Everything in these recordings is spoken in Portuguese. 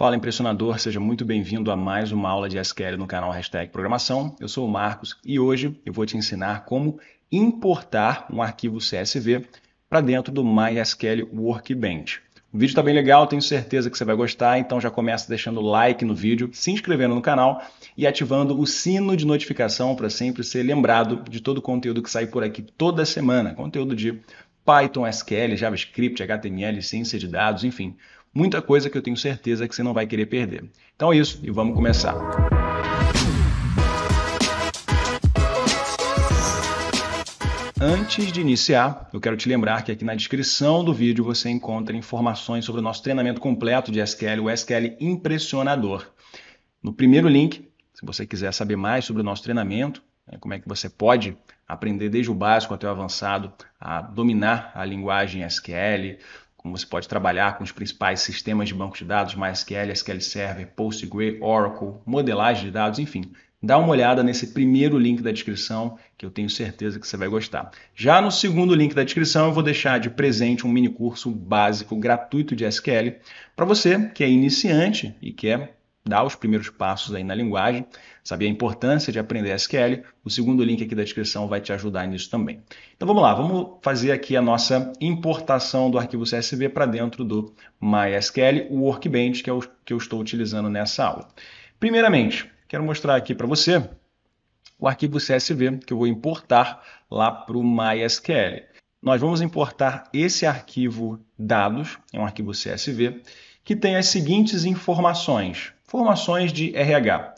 Fala impressionador, seja muito bem-vindo a mais uma aula de SQL no canal Hashtag Programação. Eu sou o Marcos e hoje eu vou te ensinar como importar um arquivo CSV para dentro do MySQL Workbench. O vídeo está bem legal, tenho certeza que você vai gostar, então já começa deixando like no vídeo, se inscrevendo no canal e ativando o sino de notificação para sempre ser lembrado de todo o conteúdo que sai por aqui toda semana. Conteúdo de Python, SQL, JavaScript, HTML, ciência de dados, enfim, Muita coisa que eu tenho certeza que você não vai querer perder. Então é isso e vamos começar. Antes de iniciar, eu quero te lembrar que aqui na descrição do vídeo você encontra informações sobre o nosso treinamento completo de SQL, o SQL Impressionador. No primeiro link, se você quiser saber mais sobre o nosso treinamento, né, como é que você pode aprender desde o básico até o avançado a dominar a linguagem SQL, você pode trabalhar com os principais sistemas de banco de dados, MySQL, SQL Server, PostgreSQL, Oracle, modelagem de dados, enfim. Dá uma olhada nesse primeiro link da descrição, que eu tenho certeza que você vai gostar. Já no segundo link da descrição, eu vou deixar de presente um mini curso básico gratuito de SQL para você que é iniciante e quer é dar os primeiros passos aí na linguagem, saber a importância de aprender SQL. O segundo link aqui da descrição vai te ajudar nisso também. Então vamos lá, vamos fazer aqui a nossa importação do arquivo CSV para dentro do MySQL, o Workbench que, é o que eu estou utilizando nessa aula. Primeiramente, quero mostrar aqui para você o arquivo CSV que eu vou importar lá para o MySQL. Nós vamos importar esse arquivo dados, é um arquivo CSV, que tem as seguintes informações. Formações de RH.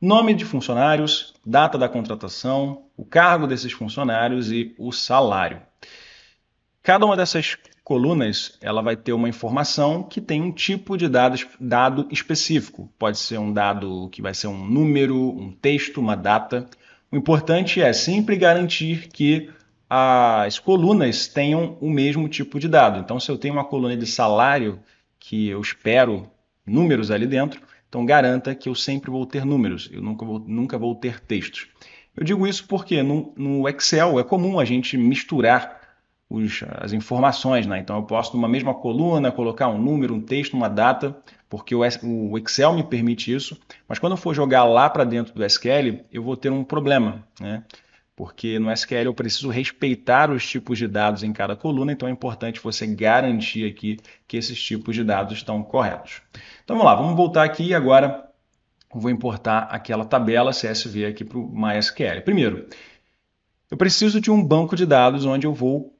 Nome de funcionários, data da contratação, o cargo desses funcionários e o salário. Cada uma dessas colunas ela vai ter uma informação que tem um tipo de dado, dado específico. Pode ser um dado que vai ser um número, um texto, uma data. O importante é sempre garantir que as colunas tenham o mesmo tipo de dado. Então, se eu tenho uma coluna de salário que eu espero números ali dentro, então garanta que eu sempre vou ter números, eu nunca vou, nunca vou ter textos. Eu digo isso porque no, no Excel é comum a gente misturar os, as informações, né? Então eu posso numa mesma coluna colocar um número, um texto, uma data, porque o, o Excel me permite isso. Mas quando eu for jogar lá para dentro do SQL, eu vou ter um problema, né? porque no SQL eu preciso respeitar os tipos de dados em cada coluna, então é importante você garantir aqui que esses tipos de dados estão corretos. Então vamos lá, vamos voltar aqui e agora vou importar aquela tabela CSV aqui para o MySQL. Primeiro, eu preciso de um banco de dados onde eu vou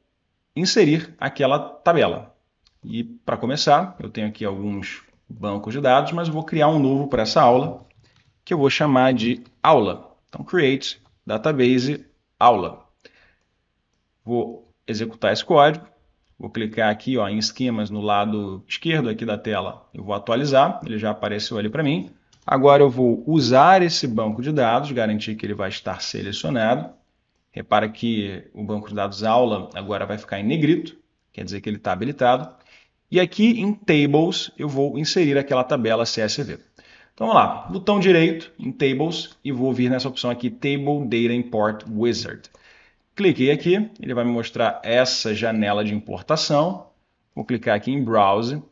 inserir aquela tabela. E para começar, eu tenho aqui alguns bancos de dados, mas vou criar um novo para essa aula, que eu vou chamar de aula. Então, create database aula. Vou executar esse código, vou clicar aqui ó, em esquemas no lado esquerdo aqui da tela, eu vou atualizar, ele já apareceu ali para mim. Agora eu vou usar esse banco de dados, garantir que ele vai estar selecionado. Repara que o banco de dados aula agora vai ficar em negrito, quer dizer que ele está habilitado. E aqui em Tables eu vou inserir aquela tabela CSV. Então vamos lá, botão direito em Tables e vou vir nessa opção aqui, Table Data Import Wizard. Cliquei aqui, ele vai me mostrar essa janela de importação. Vou clicar aqui em Browse.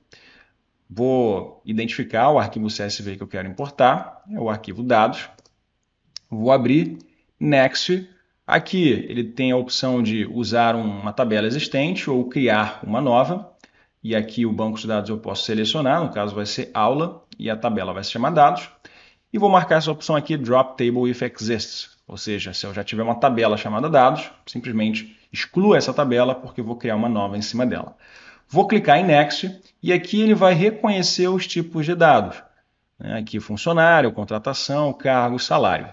Vou identificar o arquivo CSV que eu quero importar, é o arquivo dados. Vou abrir Next. Aqui ele tem a opção de usar uma tabela existente ou criar uma nova e aqui o banco de dados eu posso selecionar, no caso vai ser aula, e a tabela vai se chamar dados, e vou marcar essa opção aqui, drop table if exists, ou seja, se eu já tiver uma tabela chamada dados, simplesmente excluo essa tabela porque vou criar uma nova em cima dela. Vou clicar em next, e aqui ele vai reconhecer os tipos de dados, né? aqui funcionário, contratação, cargo, salário.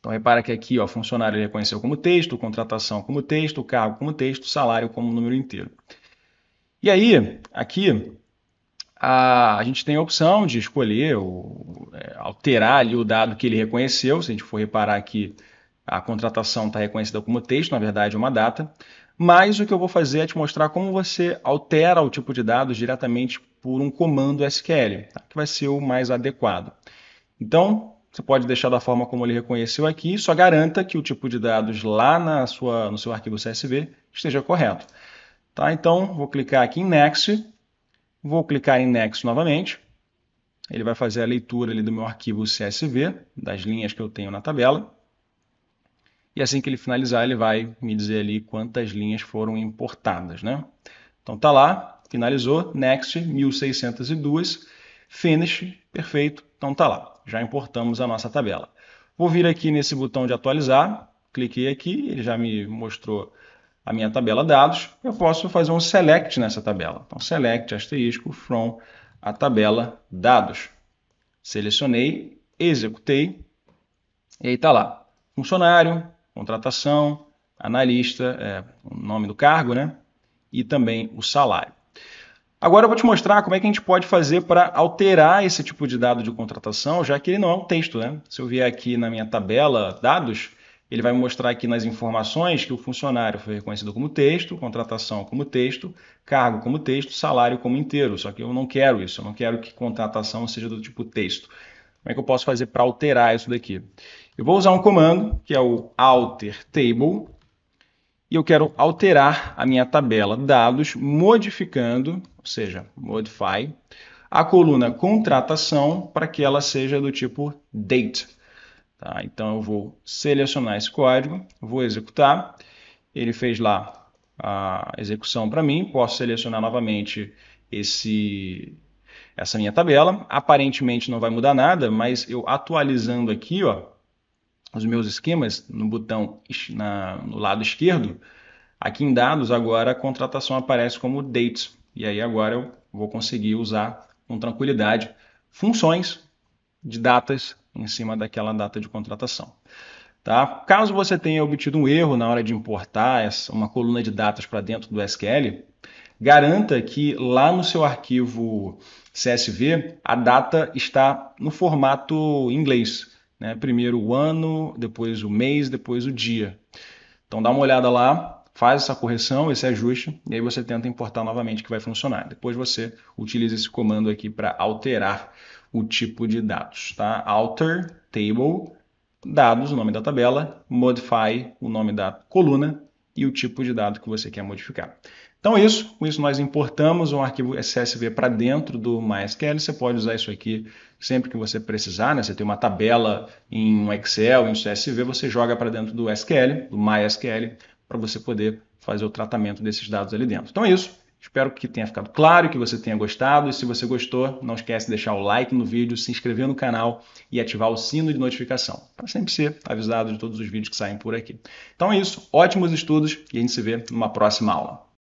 Então repara que aqui ó, funcionário ele reconheceu como texto, contratação como texto, cargo como texto, salário como número inteiro. E aí, aqui, a, a gente tem a opção de escolher ou é, alterar ali o dado que ele reconheceu. Se a gente for reparar aqui, a contratação está reconhecida como texto, na verdade é uma data. Mas o que eu vou fazer é te mostrar como você altera o tipo de dados diretamente por um comando SQL, tá? que vai ser o mais adequado. Então, você pode deixar da forma como ele reconheceu aqui, só garanta que o tipo de dados lá na sua, no seu arquivo CSV esteja correto. Tá? Então, vou clicar aqui em Next, vou clicar em Next novamente, ele vai fazer a leitura ali do meu arquivo CSV, das linhas que eu tenho na tabela, e assim que ele finalizar, ele vai me dizer ali quantas linhas foram importadas. Né? Então tá lá, finalizou, Next, 1602, Finish, perfeito, então tá lá, já importamos a nossa tabela. Vou vir aqui nesse botão de atualizar, cliquei aqui, ele já me mostrou a minha tabela dados, eu posso fazer um select nessa tabela. Então, select asterisco from a tabela dados. Selecionei, executei, e aí está lá. Funcionário, contratação, analista, é, o nome do cargo, né? E também o salário. Agora eu vou te mostrar como é que a gente pode fazer para alterar esse tipo de dado de contratação, já que ele não é um texto, né? Se eu vier aqui na minha tabela dados, ele vai mostrar aqui nas informações que o funcionário foi reconhecido como texto, contratação como texto, cargo como texto, salário como inteiro. Só que eu não quero isso, eu não quero que contratação seja do tipo texto. Como é que eu posso fazer para alterar isso daqui? Eu vou usar um comando que é o alter table e eu quero alterar a minha tabela dados modificando, ou seja, modify, a coluna contratação para que ela seja do tipo date. Tá? Então eu vou selecionar esse código, vou executar. Ele fez lá a execução para mim. Posso selecionar novamente esse essa minha tabela. Aparentemente não vai mudar nada, mas eu atualizando aqui, ó, os meus esquemas no botão na, no lado esquerdo, aqui em dados agora a contratação aparece como dates. E aí agora eu vou conseguir usar com tranquilidade funções de datas em cima daquela data de contratação. Tá? Caso você tenha obtido um erro na hora de importar essa, uma coluna de datas para dentro do SQL, garanta que lá no seu arquivo CSV a data está no formato inglês. Né? Primeiro o ano, depois o mês, depois o dia. Então dá uma olhada lá, faz essa correção, esse ajuste, e aí você tenta importar novamente que vai funcionar. Depois você utiliza esse comando aqui para alterar o tipo de dados, tá? Alter, table, dados, o nome da tabela, modify, o nome da coluna e o tipo de dado que você quer modificar. Então é isso, com isso nós importamos um arquivo CSV para dentro do MySQL, você pode usar isso aqui sempre que você precisar, né? você tem uma tabela em um Excel, em um CSV, você joga para dentro do SQL, do MySQL, para você poder fazer o tratamento desses dados ali dentro. Então é isso, Espero que tenha ficado claro, que você tenha gostado. E se você gostou, não esquece de deixar o like no vídeo, se inscrever no canal e ativar o sino de notificação, para sempre ser avisado de todos os vídeos que saem por aqui. Então é isso, ótimos estudos e a gente se vê numa próxima aula.